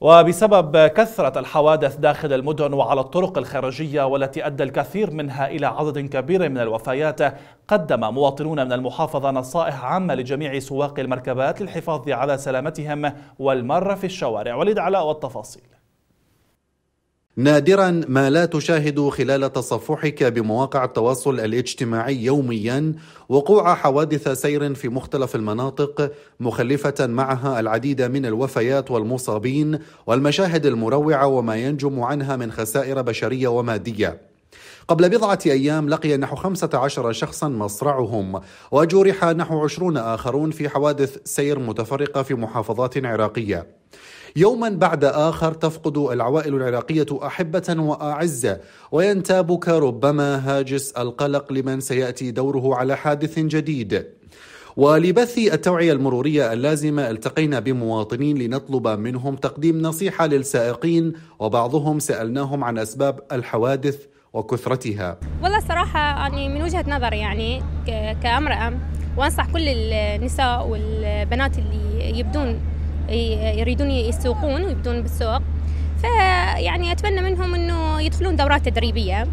وبسبب كثرة الحوادث داخل المدن وعلى الطرق الخارجية والتي أدى الكثير منها إلى عدد كبير من الوفيات قدم مواطنون من المحافظة نصائح عامة لجميع سواق المركبات للحفاظ على سلامتهم والمر في الشوارع وليد علاء والتفاصيل نادرا ما لا تشاهد خلال تصفحك بمواقع التواصل الاجتماعي يوميا وقوع حوادث سير في مختلف المناطق مخلفه معها العديد من الوفيات والمصابين والمشاهد المروعه وما ينجم عنها من خسائر بشريه وماديه قبل بضعة أيام لقي نحو 15 شخصا مصرعهم وجرح نحو 20 آخرون في حوادث سير متفرقة في محافظات عراقية يوما بعد آخر تفقد العوائل العراقية أحبة وأعزة وينتابك ربما هاجس القلق لمن سيأتي دوره على حادث جديد ولبث التوعية المرورية اللازمة التقينا بمواطنين لنطلب منهم تقديم نصيحة للسائقين وبعضهم سألناهم عن أسباب الحوادث وكثرتها والله صراحة يعني من وجهة نظري يعني كامرأة وأنصح كل النساء والبنات اللي يبدون يريدون يسوقون ويبدون بالسوق فيعني أتمنى منهم أنه يدخلون دورات تدريبية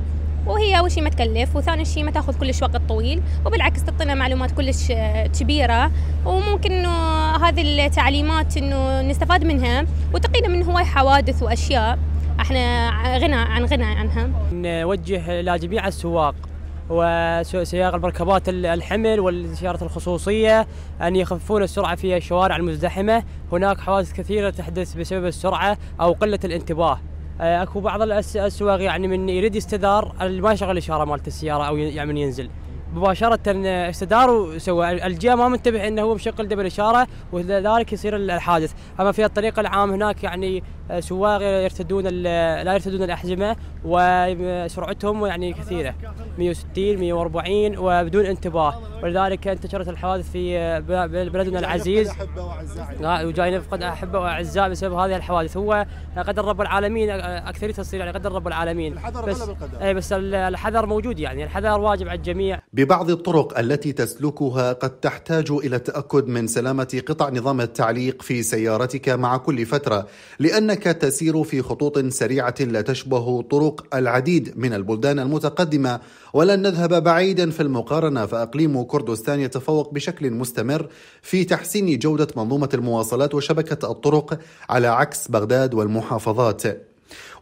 وهي اول شيء ما تكلف وثاني شيء ما تاخذ كلش وقت طويل وبالعكس تعطينا معلومات كلش كبيره وممكن انه هذه التعليمات انه نستفاد منها وتقينا من هواي حوادث واشياء احنا غنى عن غنى عنها نوجه لجميع السواق وسياق المركبات الحمل والسيارات الخصوصية أن يخففون السرعة في الشوارع المزدحمة هناك حوادث كثيرة تحدث بسبب السرعة أو قلة الانتباه آه، اكو بعض الأسواق يعني من يريد يستدار ما يشغل الاشاره مالت السياره او يعني من ينزل مباشره استدار وسوى الجهه ما منتبه انه هو مشغل دبل اشاره ولذلك يصير الحادث اما في الطريق العام هناك يعني آه، سواق يرتدون لا يرتدون الاحزمه وسرعتهم يعني كثيره 160 140 وبدون انتباه ولذلك انتشرت الحوادث في آه، بلدنا العزيز وجاي نفقد احبه واعزاء بسبب هذه الحوادث هو قدر رب العالمين آه، اكثر تصير يعني قدر رب العالمين الحذر بس, غلب القدر. اي بس الحذر موجود يعني الحذر واجب على الجميع ببعض الطرق التي تسلكها قد تحتاج إلى التأكد من سلامة قطع نظام التعليق في سيارتك مع كل فترة لأنك تسير في خطوط سريعة لا تشبه طرق العديد من البلدان المتقدمة ولن نذهب بعيدا في المقارنة فأقليم كردستان يتفوق بشكل مستمر في تحسين جودة منظومة المواصلات وشبكة الطرق على عكس بغداد والمحافظات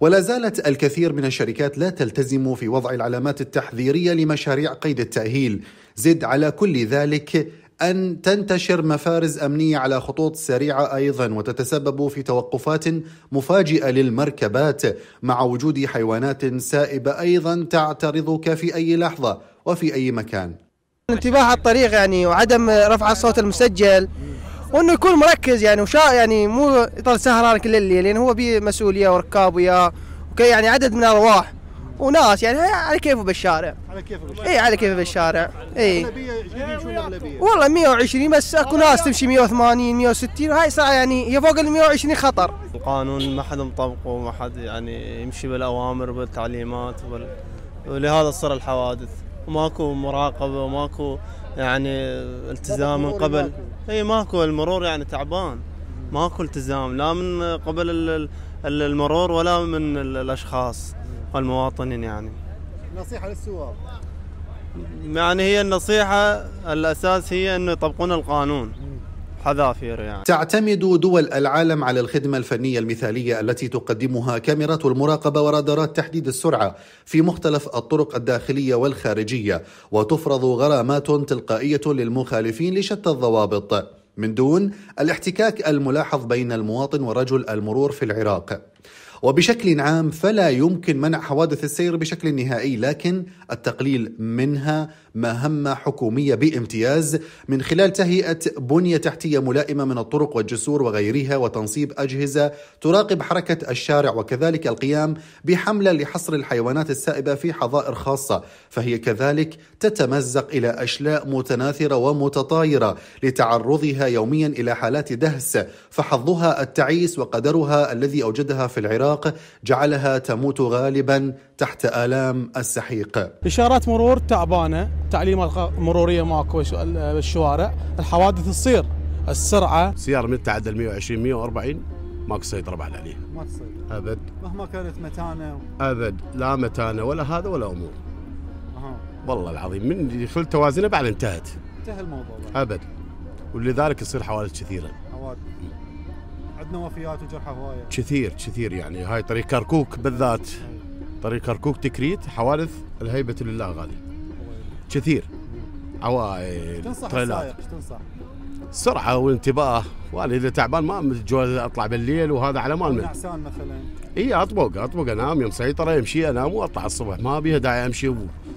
ولا زالت الكثير من الشركات لا تلتزم في وضع العلامات التحذيرية لمشاريع قيد التأهيل زد على كل ذلك أن تنتشر مفارز أمنية على خطوط سريعة أيضا وتتسبب في توقفات مفاجئة للمركبات مع وجود حيوانات سائبة أيضا تعترضك في أي لحظة وفي أي مكان انتباه على الطريق يعني وعدم رفع الصوت المسجل وانه يكون مركز يعني وشا يعني مو يطلع سهران كل الليل لان يعني هو بيه مسؤوليه وركاب وياه وكي يعني عدد من الارواح وناس يعني على كيفه بالشارع على كيفه بالشارع اي على كيفه بالشارع اي والله 120 بس اكو ناس تمشي 180 160 هاي ساعه يعني هي فوق ال 120 خطر القانون ما حد مطبقه ما حد يعني يمشي بالاوامر بالتعليمات وبال... ولهذا صار الحوادث وماكو مراقبه وماكو يعني التزام من قبل اي ماكو المرور يعني تعبان ماكو التزام لا من قبل المرور ولا من الاشخاص والمواطنين يعني نصيحه للسواق يعني هي النصيحه الاساس هي انه يطبقون القانون حذافير يعني تعتمد دول العالم على الخدمة الفنية المثالية التي تقدمها كاميرات المراقبة ورادارات تحديد السرعة في مختلف الطرق الداخلية والخارجية وتفرض غرامات تلقائية للمخالفين لشتى الضوابط من دون الاحتكاك الملاحظ بين المواطن ورجل المرور في العراق وبشكل عام فلا يمكن منع حوادث السير بشكل نهائي لكن التقليل منها مهمة حكومية بامتياز من خلال تهيئة بنية تحتية ملائمة من الطرق والجسور وغيرها وتنصيب أجهزة تراقب حركة الشارع وكذلك القيام بحملة لحصر الحيوانات السائبة في حظائر خاصة فهي كذلك تتمزق إلى أشلاء متناثرة ومتطايرة لتعرضها يوميا إلى حالات دهس فحظها التعيس وقدرها الذي أوجدها في العراق السباق جعلها تموت غالبا تحت آلام السحيق إشارات مرور تعبانة تعليمات مرورية ماكو بالشوارع الحوادث تصير السرعة سيارة متعدل 120 140 ماكو سيطرة بعد عليها ما تسيطر أبد مهما كانت متانة أبد لا متانة ولا هذا ولا أمور والله العظيم من دخلت توازنه بعد انتهت انتهى الموضوع بقى. أبد ولذلك يصير حوادث كثيرة حوادث عندنا وفيات وجرحى هوايه كثير كثير يعني هاي طريق كركوك بالذات طريق كركوك تكريت حوادث الهيبه لله غالي كثير عوائل تنصح السائق تنصح سرعة والانتباه وانا اذا تعبان ما اطلع بالليل وهذا على مال من نعسان مثلا اي اطبق اطبق انام يوم سيطرة امشي انام واطلع الصبح ما بيها داعي امشي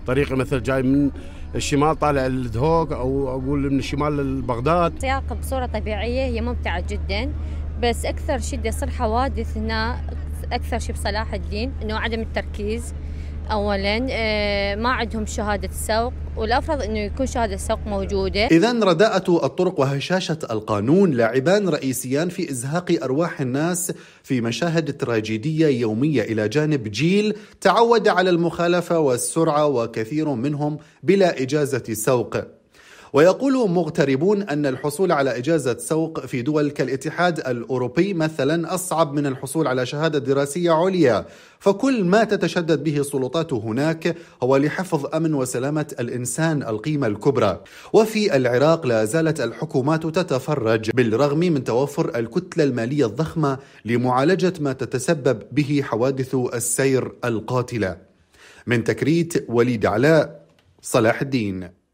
طريقي مثل جاي من الشمال طالع الدهوك او اقول من الشمال لبغداد سياق بصورة طبيعية هي ممتعة جدا بس أكثر شيء بدي يصير حوادث هنا أكثر شيء بصلاح الدين إنه عدم التركيز اولا آه، ما عندهم شهاده سوق والافرض انه يكون شهاده سوق موجوده اذا رداءه الطرق وهشاشه القانون لاعبان رئيسيان في ازهاق ارواح الناس في مشاهد تراجيديه يوميه الى جانب جيل تعود على المخالفه والسرعه وكثير منهم بلا اجازه سوق ويقول مغتربون أن الحصول على إجازة سوق في دول كالاتحاد الأوروبي مثلا أصعب من الحصول على شهادة دراسية عليا فكل ما تتشدد به السلطات هناك هو لحفظ أمن وسلامة الإنسان القيمة الكبرى وفي العراق لا زالت الحكومات تتفرج بالرغم من توفر الكتلة المالية الضخمة لمعالجة ما تتسبب به حوادث السير القاتلة من تكريت وليد علاء صلاح الدين